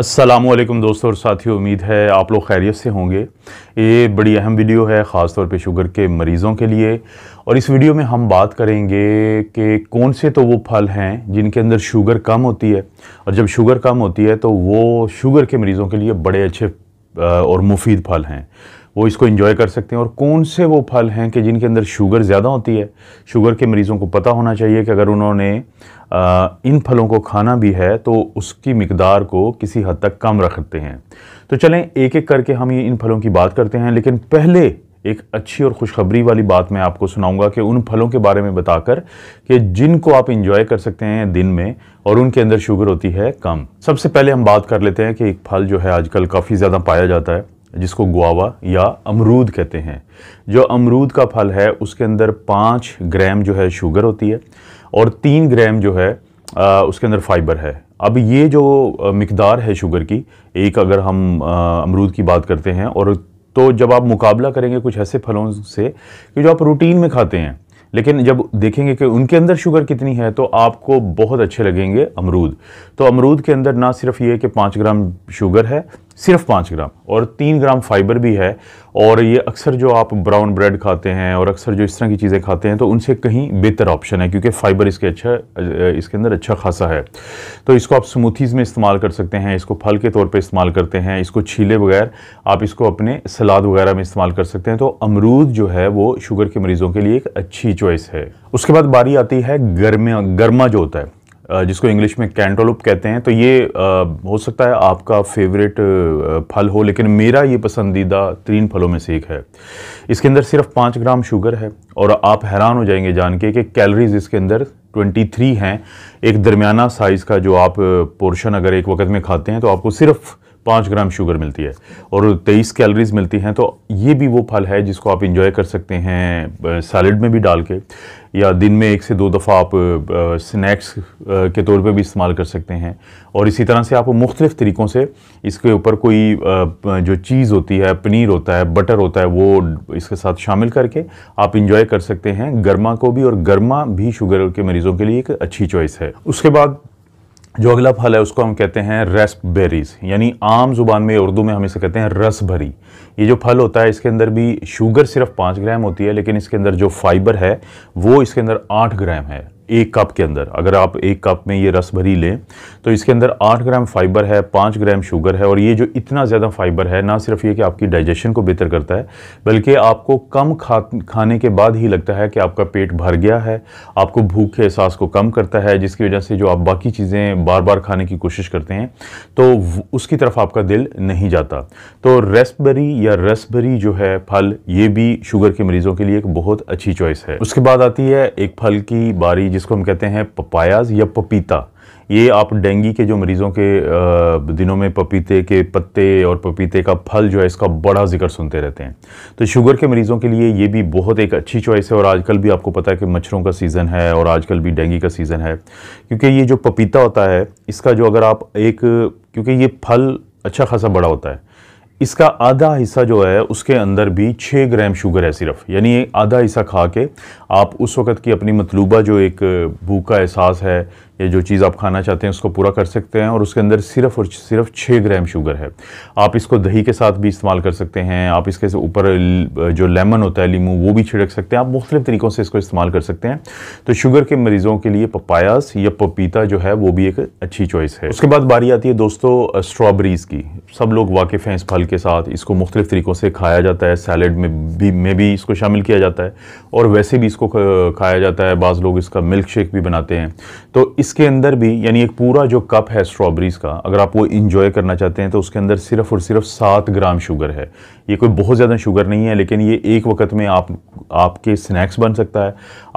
असलम दोस्तों और साथियों उम्मीद है आप लोग खैरियत से होंगे ये बड़ी अहम वीडियो है ख़ास तौर पे शुगर के मरीज़ों के लिए और इस वीडियो में हम बात करेंगे कि कौन से तो वो फल हैं जिनके अंदर शुगर कम होती है और जब शुगर कम होती है तो वो शुगर के मरीज़ों के लिए बड़े अच्छे और मुफीद फल हैं वो इसको इन्जॉय कर सकते हैं और कौन से वो फल हैं कि जिनके अंदर शुगर ज़्यादा होती है शुगर के मरीज़ों को पता होना चाहिए कि अगर उन्होंने आ, इन फलों को खाना भी है तो उसकी मकदार को किसी हद तक कम रखते हैं तो चलें एक एक करके हम ये इन फलों की बात करते हैं लेकिन पहले एक अच्छी और खुशखबरी वाली बात मैं आपको सुनाऊंगा कि उन फलों के बारे में बताकर कि जिनको आप इंजॉय कर सकते हैं दिन में और उनके अंदर शुगर होती है कम सबसे पहले हम बात कर लेते हैं कि एक फल जो है आजकल काफ़ी ज़्यादा पाया जाता है जिसको गुआवा या अमरूद कहते हैं जो अमरूद का फल है उसके अंदर पाँच ग्राम जो है शुगर होती है और तीन ग्राम जो है आ, उसके अंदर फाइबर है अब ये जो मकदार है शुगर की एक अगर हम अमरूद की बात करते हैं और तो जब आप मुकाबला करेंगे कुछ ऐसे फलों से कि जो आप रूटीन में खाते हैं लेकिन जब देखेंगे कि उनके अंदर शुगर कितनी है तो आपको बहुत अच्छे लगेंगे अमरूद तो अमरूद के अंदर ना सिर्फ ये कि पाँच ग्राम शुगर है सिर्फ पाँच ग्राम और तीन ग्राम फाइबर भी है और ये अक्सर जो आप ब्राउन ब्रेड खाते हैं और अक्सर जो इस तरह की चीज़ें खाते हैं तो उनसे कहीं बेहतर ऑप्शन है क्योंकि फाइबर इसके अच्छा इसके अंदर अच्छा खासा है तो इसको आप स्मूथीज़ में इस्तेमाल कर सकते हैं इसको फल के तौर पर इस्तेमाल करते हैं इसको छीले बगैर आप इसको अपने सलाद वगैरह में इस्तेमाल कर सकते हैं तो अमरूद जो है वो शुगर के मरीज़ों के लिए एक अच्छी चॉइस है उसके बाद बारी आती है गर्मा गर्मा जो होता है जिसको इंग्लिश में कैंटोलुप कहते हैं तो ये हो सकता है आपका फेवरेट फल हो लेकिन मेरा ये पसंदीदा तीन फलों में से एक है इसके अंदर सिर्फ पाँच ग्राम शुगर है और आप हैरान हो जाएंगे जान के कि कैलोरीज इसके अंदर 23 हैं एक दरमियाना साइज़ का जो आप पोर्शन अगर एक वक्त में खाते हैं तो आपको सिर्फ़ पाँच ग्राम शुगर मिलती है और तेईस कैलोरीज मिलती हैं तो ये भी वो फल है जिसको आप इंजॉय कर सकते हैं सैलड में भी डाल के या दिन में एक से दो दफ़ा आप स्नैक्स के तौर पे भी इस्तेमाल कर सकते हैं और इसी तरह से आप मुख्तलिफ़ तरीक़ों से इसके ऊपर कोई जो चीज़ होती है पनीर होता है बटर होता है वो इसके साथ शामिल करके आप इंजॉय कर सकते हैं गर्मा को भी और गर्मा भी शुगर के मरीज़ों के लिए एक अच्छी चॉइस है उसके बाद जो अगला फल है उसको हम कहते हैं रेस्प बेरीज यानी आम जुबान में उर्दू में हम इसे कहते हैं रस भरी ये जो फल होता है इसके अंदर भी शुगर सिर्फ पाँच ग्राम होती है लेकिन इसके अंदर जो फाइबर है वो इसके अंदर आठ ग्राम है एक कप के अंदर अगर आप एक कप में ये रस भरी लें तो इसके अंदर आठ ग्राम फाइबर है पाँच ग्राम शुगर है और ये जो इतना ज़्यादा फाइबर है ना सिर्फ ये कि आपकी डाइजेशन को बेहतर करता है बल्कि आपको कम खा खाने के बाद ही लगता है कि आपका पेट भर गया है आपको भूख के एहसास को कम करता है जिसकी वजह से जो आप बाकी चीज़ें बार बार खाने की कोशिश करते हैं तो उसकी तरफ आपका दिल नहीं जाता तो रसबरी या रसबरी जो है फल ये भी शुगर के मरीज़ों के लिए एक बहुत अच्छी चॉइस है उसके बाद आती है एक फल की बारी जिसको हम कहते हैं पपायाज या पपीता ये आप डेंगी के जो मरीज़ों के दिनों में पपीते के पत्ते और पपीते का फल जो है इसका बड़ा जिक्र सुनते रहते हैं तो शुगर के मरीज़ों के लिए ये भी बहुत एक अच्छी चॉइस है और आजकल भी आपको पता है कि मच्छरों का सीज़न है और आजकल भी डेंगी का सीज़न है क्योंकि ये जो पपीता होता है इसका जो अगर आप एक क्योंकि ये फल अच्छा खासा बड़ा होता है इसका आधा हिस्सा जो है उसके अंदर भी छः ग्राम शुगर है सिर्फ यानी आधा हिस्सा खा के आप उस वक्त की अपनी मतलूबा जो एक भूख का एहसास है या जो चीज़ आप खाना चाहते हैं उसको पूरा कर सकते हैं और उसके अंदर सिर्फ और सिर्फ छः ग्राम शुगर है आप इसको दही के साथ भी इस्तेमाल कर सकते हैं आप इसके ऊपर जो लेमन होता है लीमू वो भी छिड़क सकते हैं आप मुख्तलिफ तरीक़ों से इसको इस्तेमाल कर सकते हैं तो शुगर के मरीज़ों के लिए पपायास या पपीता जो है वो भी एक अच्छी चॉइस है उसके बाद बारी आती है दोस्तों स्ट्रॉबेरीज़ की सब लोग वाकिफ़ हैं इस फल के साथ इसको मुख्तलिफ तरीक़ों से खाया जाता है सैलड में भी में भी इसको शामिल किया जाता है और वैसे भी इसको खाया जाता है बाज़ लोग इसका मिल्क शेक भी बनाते हैं तो इस इसके अंदर भी यानी एक पूरा जो कप है स्ट्रॉबेरीज़ का अगर आप वो इन्जॉय करना चाहते हैं तो उसके अंदर सिर्फ और सिर्फ सात ग्राम शुगर है ये कोई बहुत ज़्यादा शुगर नहीं है लेकिन ये एक वक्त में आप आपके स्नैक्स बन सकता है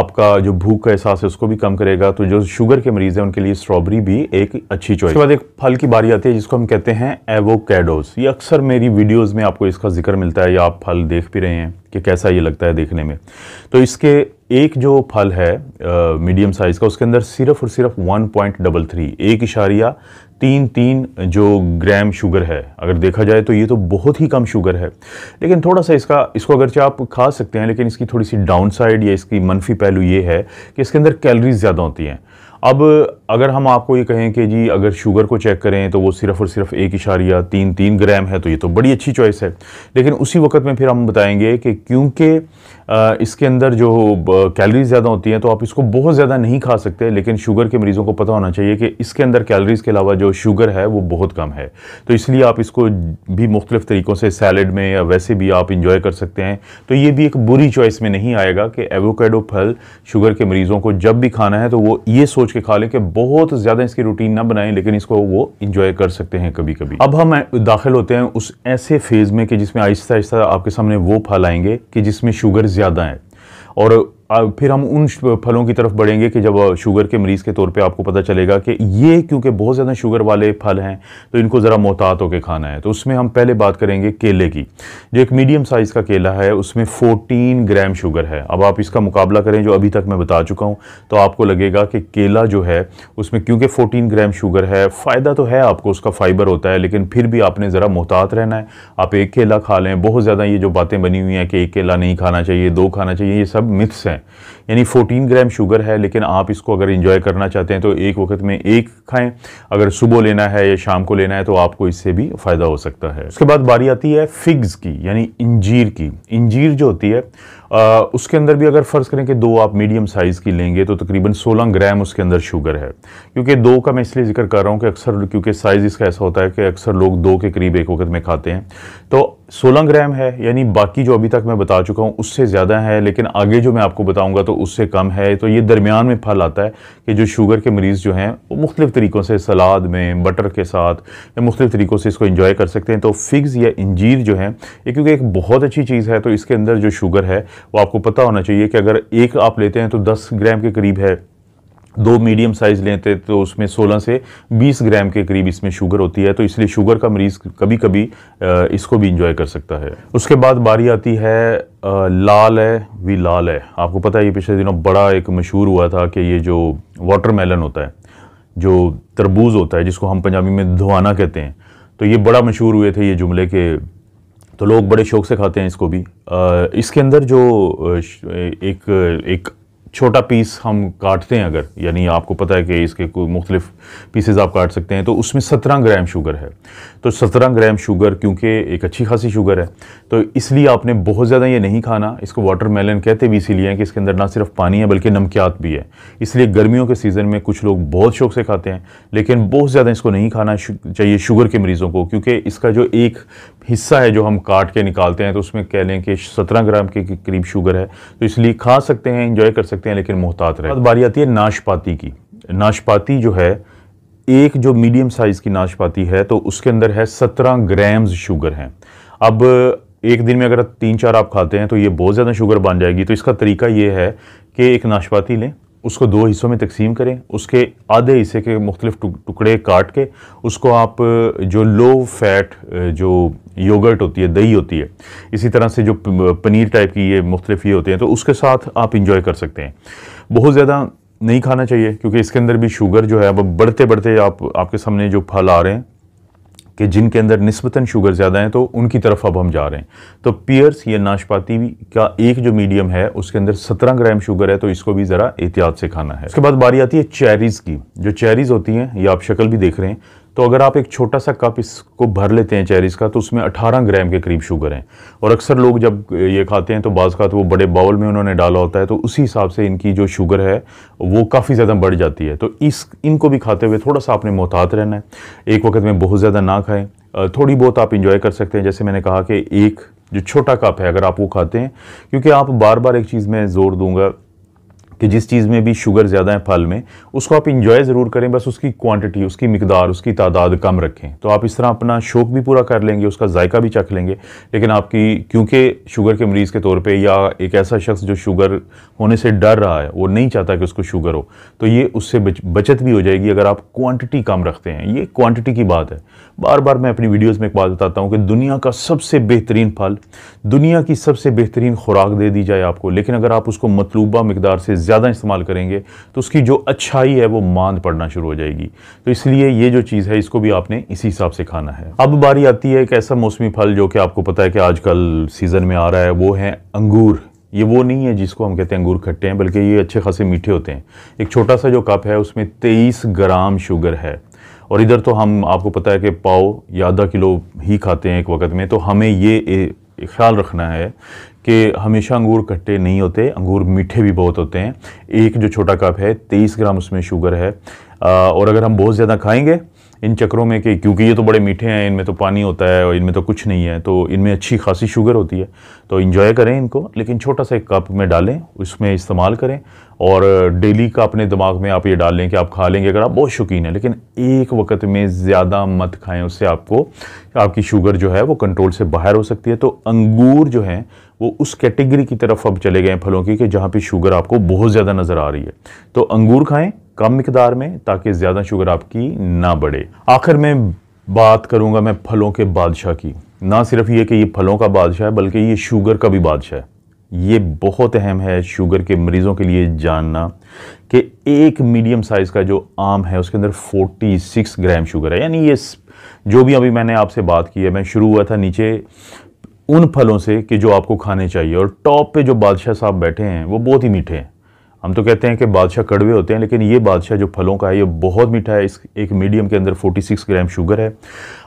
आपका जो भूख का एहसास है उसको भी कम करेगा तो जो शुगर के मरीज़ हैं उनके लिए स्ट्रॉबेरी भी एक अच्छी चॉइस उसके बाद एक फल की बारी आती है जिसको हम कहते हैं एवोकेडोज ये अक्सर मेरी वीडियोज़ में आपको इसका जिक्र मिलता है या आप फल देख भी रहे हैं कि कैसा ये लगता है देखने में तो इसके एक जो फल है मीडियम साइज़ का उसके अंदर सिर्फ और सिर्फ वन पॉइंट डबल थ्री एक इशारिया तीन तीन जो ग्राम शुगर है अगर देखा जाए तो ये तो बहुत ही कम शुगर है लेकिन थोड़ा सा इसका इसको अगरचे आप खा सकते हैं लेकिन इसकी थोड़ी सी डाउन साइड या इसकी मनफी पहलू ये है कि इसके अंदर कैलरीज़ ज़्यादा होती हैं अब अगर हम आपको ये कहें कि जी अगर शुगर को चेक करें तो वो सिर्फ और सिर्फ एक इशारिया तीन तीन ग्राम है तो ये तो बड़ी अच्छी चॉइस है लेकिन उसी वक्त में फिर हम बताएंगे कि क्योंकि इसके अंदर जो कैलरीज ज़्यादा होती हैं तो आप इसको बहुत ज़्यादा नहीं खा सकते लेकिन शुगर के मरीज़ों को पता होना चाहिए कि इसके अंदर कैलरीज़ के अलावा जो शुगर है वो बहुत कम है तो इसलिए आप इसको भी मुख्तलिफ़ तरीक़ों से सैलड में या वैसे भी आप इंजॉय कर सकते हैं तो ये भी एक बुरी चॉइस में नहीं आएगा कि एवोकेडो फल शुगर के मरीज़ों को जब भी खाना है तो वो ये सोच के खा लें कि बहुत ज़्यादा इसकी रूटीन ना बनाएं लेकिन इसको वो इंजॉय कर सकते हैं कभी कभी अब हम दाखिल होते हैं उस ऐसे फेज़ में कि जिसमें आहिस्ता आहिस्ता आपके सामने वो फल आएंगे कि जिसमें शुगर ज़्यादा हैं और फिर हम उन फलों की तरफ बढ़ेंगे कि जब शुगर के मरीज़ के तौर पे आपको पता चलेगा कि ये क्योंकि बहुत ज़्यादा शुगर वाले फल हैं तो इनको ज़रा मोहतात होकर खाना है तो उसमें हम पहले बात करेंगे केले की जो एक मीडियम साइज़ का केला है उसमें 14 ग्राम शुगर है अब आप इसका मुकाबला करें जो अभी तक मैं बता चुका हूँ तो आपको लगेगा कि केला जो है उसमें क्योंकि फ़ोटीन ग्राम शुगर है फ़ायदा तो है आपको उसका फ़ाइबर होता है लेकिन फिर भी आपने ज़रा मोहतात रहना है आप एक केला खा लें बहुत ज़्यादा ये जो बातें बनी हुई हैं कि एक केला नहीं खाना चाहिए दो खाना चाहिए ये सब मिथ्स हैं 네. यानी 14 ग्राम शुगर है लेकिन आप इसको अगर इंजॉय करना चाहते हैं तो एक वक्त में एक खाएं अगर सुबह लेना है या शाम को लेना है तो आपको इससे भी फ़ायदा हो सकता है उसके बाद बारी आती है फिग्स की यानी इंजीर की इंजीर जो होती है आ, उसके अंदर भी अगर फ़र्ज़ करें कि दो आप मीडियम साइज़ की लेंगे तो तकरीबन 16 ग्राम उसके अंदर शुगर है क्योंकि दो का मैं इसलिए जिक्र कर रहा हूँ कि अक्सर क्योंकि साइज़ इसका ऐसा होता है कि अक्सर लोग दो के करीब एक वक्त में खाते हैं तो 16 ग्राम है यानी बाकी जो अभी तक मैं बता चुका हूँ उससे ज़्यादा है लेकिन आगे जो मैं आपको बताऊँगा तो उससे कम है तो ये दरमियान में फल आता है कि जो शुगर के मरीज़ जो हैं वो मुख्तलिफ़ तरीक़ों से सलाद में बटर के साथ या मुख्तलिफ़ तरीक़ों से इसको इंजॉय कर सकते हैं तो फ़िग्स या इंजीर जो है ये क्योंकि एक बहुत अच्छी चीज़ है तो इसके अंदर जो शुगर है वो आपको पता होना चाहिए कि अगर एक आप लेते हैं तो दस ग्राम के करीब है दो मीडियम साइज़ लेते तो उसमें 16 से 20 ग्राम के करीब इसमें शुगर होती है तो इसलिए शुगर का मरीज़ कभी कभी इसको भी इंजॉय कर सकता है उसके बाद बारी आती है लाल है वी लाल है आपको पता है ये पिछले दिनों बड़ा एक मशहूर हुआ था कि ये जो वाटरमेलन होता है जो तरबूज होता है जिसको हम पंजाबी में धुआना कहते हैं तो ये बड़ा मशहूर हुए थे ये जुमले के तो लोग बड़े शौक से खाते हैं इसको भी आ, इसके अंदर जो एक एक छोटा पीस हम काटते हैं अगर यानी आपको पता है कि इसके कोई मुख्तलिफ पीसेज आप काट सकते हैं तो उसमें सत्रह ग्राम शुगर है तो सत्रह ग्राम शुगर क्योंकि एक अच्छी खासी शुगर है तो इसलिए आपने बहुत ज़्यादा ये नहीं खाना इसको वाटर मेलन कहते भी इसीलिए हैं कि इसके अंदर ना सिर्फ पानी है बल्कि नमकियात भी है इसलिए गर्मियों के सीज़न में कुछ लोग बहुत शौक से खाते हैं लेकिन बहुत ज़्यादा इसको नहीं खाना चाहिए शुगर के मरीज़ों को क्योंकि इसका जो एक हिस्सा है जो हम काट के निकालते हैं तो उसमें कह लें कि सत्रह ग्राम के करीब शुगर है तो इसलिए खा सकते हैं इंजॉय कर सकते हैं लेकिन मोहतात रहे बारी आती है नाशपाती की नाशपाती जो है एक जो मीडियम साइज़ की नाशपाती है तो उसके अंदर है सत्रह ग्राम्स शुगर हैं अब एक दिन में अगर तीन चार आप खाते हैं तो ये बहुत ज़्यादा शुगर बन जाएगी तो इसका तरीका ये है कि एक नाशपाती लें उसको दो हिस्सों में तकसीम करें उसके आधे हिस्से के मुख्तलिफ टुकड़े काट के उसको आप जो लो फैट जो योगर्ट होती है दही होती है इसी तरह से जो पनीर टाइप की ये मुख्तलिफ ये होते हैं तो उसके साथ आप इंजॉय कर सकते हैं बहुत ज़्यादा नहीं खाना चाहिए क्योंकि इसके अंदर भी शुगर जो है वह बढ़ते बढ़ते आप आपके सामने जो फल आ रहे हैं कि जिनके अंदर नस्बता शुगर ज़्यादा है तो उनकी तरफ अब हम जा रहे हैं तो पियर्स या नाशपाती का एक जो मीडियम है उसके अंदर सत्रह ग्राम शुगर है तो इसको भी ज़रा एहतियात से खाना है उसके बाद बारी आती है चेरीज़ की जो चेरीज़ होती हैं ये आप शक्ल भी देख रहे हैं तो अगर आप एक छोटा सा कप इसको भर लेते हैं चेरीज़ का तो उसमें 18 ग्राम के करीब शुगर हैं और अक्सर लोग जब ये खाते हैं तो बाज़ का तो वो बड़े बाउल में उन्होंने डाला होता है तो उसी हिसाब से इनकी जो शुगर है वो काफ़ी ज़्यादा बढ़ जाती है तो इस इनको भी खाते हुए थोड़ा सा आपने मोहतात रहना है एक वक्त में बहुत ज़्यादा ना खाएँ थोड़ी बहुत आप इंजॉय कर सकते हैं जैसे मैंने कहा कि एक जो छोटा कप है अगर आप वो खाते हैं क्योंकि आप बार बार एक चीज़ में ज़ोर दूंगा कि जिस चीज़ में भी शुगर ज़्यादा है फल में उसको आप इंजॉय ज़रूर करें बस उसकी क्वांटिटी उसकी मकदार उसकी तादाद कम रखें तो आप इस तरह अपना शौक भी पूरा कर लेंगे उसका जायका भी चख लेंगे लेकिन आपकी क्योंकि शुगर के मरीज़ के तौर पे या एक ऐसा शख्स जो शुगर होने से डर रहा है वो नहीं चाहता कि उसको शुगर हो तो ये उससे बचत भी हो जाएगी अगर आप क्वान्टिटी कम रखते हैं ये क्वान्टिटी की बात है बार बार मैं अपनी वीडियोज़ में एक बात बताता हूँ कि दुनिया का सबसे बेहतरीन फल दुनिया की सबसे बेहतरीन खुराक दे दी जाए आपको लेकिन अगर आप उसको मतलूबा मकदार से ज़्यादा ज़्यादा इस्तेमाल करेंगे तो उसकी जो अच्छाई है वो मान पड़ना शुरू हो जाएगी तो इसलिए ये जो चीज़ है इसको भी आपने इसी हिसाब से खाना है अब बारी आती है एक ऐसा मौसमी फल जो कि आपको पता है कि आजकल सीज़न में आ रहा है वो है अंगूर ये वो नहीं है जिसको हम कहते हैं अंगूर खट्टे हैं बल्कि ये अच्छे खासे मीठे होते हैं एक छोटा सा जो कप है उसमें तेईस ग्राम शुगर है और इधर तो हम आपको पता है कि पाओ या आधा किलो ही खाते हैं एक वक्त में तो हमें ये ख्याल रखना है कि हमेशा अंगूर खट्टे नहीं होते अंगूर मीठे भी बहुत होते हैं एक जो छोटा कप है तेईस ग्राम उसमें शुगर है और अगर हम बहुत ज़्यादा खाएंगे इन चक्रों में कि क्योंकि ये तो बड़े मीठे हैं इनमें तो पानी होता है और इनमें तो कुछ नहीं है तो इनमें अच्छी खासी शुगर होती है तो इन्जॉय करें इनको लेकिन छोटा सा एक कप में डालें उसमें इस्तेमाल करें और डेली का अपने दिमाग में आप ये डाल लें कि आप खा लेंगे अगर आप बहुत शौकीन हैं लेकिन एक वक्त में ज़्यादा मत खाएं उससे आपको आपकी शुगर जो है वो कंट्रोल से बाहर हो सकती है तो अंगूर जो हैं वो उस कैटेगरी की तरफ अब चले गए फलों की कि जहाँ पे शुगर आपको बहुत ज़्यादा नज़र आ रही है तो अंगूर खाएं कम मकदार में ताकि ज़्यादा शुगर आपकी ना बढ़े आखिर में बात करूँगा मैं फलों के बादशाह की ना सिर्फ ये कि ये फलों का बादशाह है बल्कि ये शुगर का भी बादशाह है ये बहुत अहम है शुगर के मरीज़ों के लिए जानना कि एक मीडियम साइज़ का जो आम है उसके अंदर 46 ग्राम शुगर है यानी ये जो भी अभी मैंने आपसे बात की है मैं शुरू हुआ था नीचे उन फलों से कि जो आपको खाने चाहिए और टॉप पे जो बादशाह साहब बैठे हैं वो बहुत ही मीठे हैं हम तो कहते हैं कि बादशाह कड़वे होते हैं लेकिन ये बादशाह जो फलों का है ये बहुत मीठा है इस एक मीडियम के अंदर 46 ग्राम शुगर है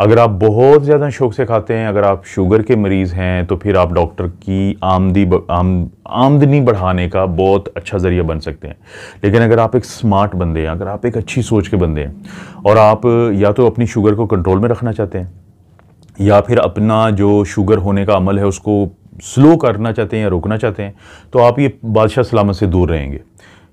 अगर आप बहुत ज़्यादा शौक से खाते हैं अगर आप शुगर के मरीज़ हैं तो फिर आप डॉक्टर की आमदी आम, आमदनी बढ़ाने का बहुत अच्छा ज़रिया बन सकते हैं लेकिन अगर आप एक स्मार्ट बंदे हैं अगर आप एक अच्छी सोच के बंदे हैं और आप या तो अपनी शुगर को कंट्रोल में रखना चाहते हैं या फिर अपना जो शुगर होने का अमल है उसको स्लो करना चाहते हैं या रोकना चाहते हैं तो आप ये बादशाह सलामत से दूर रहेंगे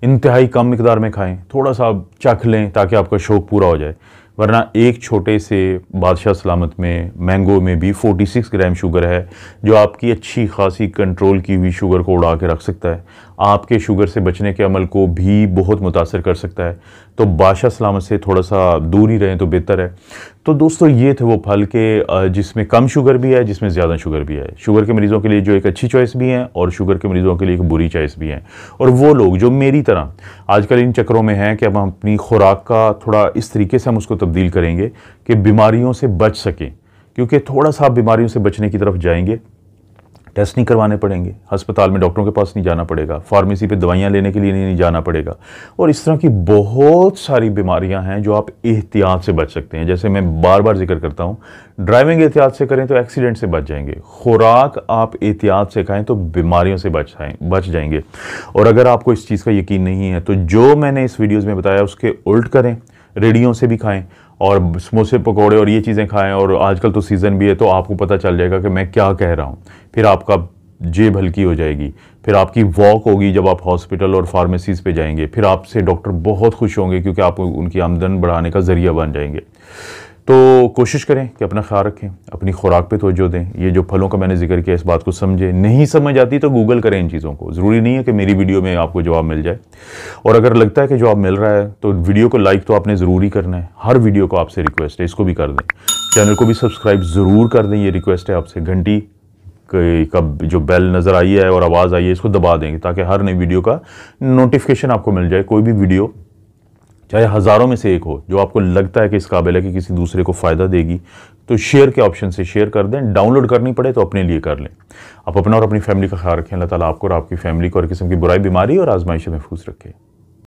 इंतहाई कम मकदार में खाएं थोड़ा सा आप चख लें ताकि आपका शौक़ पूरा हो जाए वरना एक छोटे से बादशाह सलामत में मैंगो में भी 46 ग्राम शुगर है जो आपकी अच्छी खासी कंट्रोल की हुई शुगर को उड़ा के रख सकता है आपके शुगर से बचने के अमल को भी बहुत मुतासर कर सकता है तो बादशाह सलामत से थोड़ा सा दूर ही रहें तो बेहतर है तो दोस्तों ये थे वो फल के जिसमें कम शुगर भी है जिसमें ज़्यादा शुगर भी है शुगर के मरीज़ों के लिए जो एक अच्छी चॉइस भी हैं और शुगर के मरीज़ों के लिए एक बुरी चॉइस भी हैं और वो लोग जो मेरी तरह आजकल इन चक्करों में हैं कि अब हम अपनी खुराक का थोड़ा इस तरीके से हम उसको तब्दील करेंगे कि बीमारियों से बच सकें क्योंकि थोड़ा सा आप बीमारियों से बचने की तरफ जाएंगे टेस्ट नहीं करवाने पड़ेंगे अस्पताल में डॉक्टरों के पास नहीं जाना पड़ेगा फार्मेसी पे दवाइयाँ लेने के लिए नहीं जाना पड़ेगा और इस तरह की बहुत सारी बीमारियाँ हैं जो आप एहतियात से बच सकते हैं जैसे मैं बार बार जिक्र करता हूँ ड्राइविंग एहतियात से करें तो एक्सीडेंट से बच जाएंगे खुराक आप एहतियात से खाएँ तो बीमारियों से बच जाएँ बच जाएंगे और अगर आपको इस चीज़ का यकीन नहीं है तो जो मैंने इस वीडियोज़ में बताया उसके उल्ट करें रेडियो से भी खाएँ और समोसे पकोड़े और ये चीज़ें खाएं और आजकल तो सीज़न भी है तो आपको पता चल जाएगा कि मैं क्या कह रहा हूँ फिर आपका जेब हल्की हो जाएगी फिर आपकी वॉक होगी जब आप हॉस्पिटल और फार्मेसीज़ पे जाएंगे फिर आपसे डॉक्टर बहुत खुश होंगे क्योंकि आप उनकी आमदन बढ़ाने का ज़रिया बन जाएंगे तो कोशिश करें कि अपना ख्याल रखें अपनी खुराक पे तोजो दें ये जो फलों का मैंने जिक्र किया इस बात को समझें नहीं समझ आती तो गूगल करें इन चीज़ों को ज़रूरी नहीं है कि मेरी वीडियो में आपको जवाब मिल जाए और अगर लगता है कि जवाब मिल रहा है तो वीडियो को लाइक तो आपने ज़रूरी करना है हर वीडियो को आपसे रिक्वेस्ट है इसको भी कर दें चैनल को भी सब्सक्राइब ज़रूर कर दें ये रिक्वेस्ट है आपसे घंटी का जो बेल नज़र आई है और आवाज़ आई है इसको दबा देंगे ताकि हर नई वीडियो का नोटिफिकेशन आपको मिल जाए कोई भी वीडियो चाहे हज़ारों में से एक हो जो आपको लगता है कि इस काबिल है कि किसी दूसरे को फ़ायदा देगी तो शेयर के ऑप्शन से शेयर कर दें डाउनलोड करनी पड़े तो अपने लिए कर लें आप अपना और अपनी फैमिली का ख्याल रखें अल्लाह ताला आपको और आपकी फैमिली को हर किस्म की बुराई बीमारी और आजमाइश महफूज रखें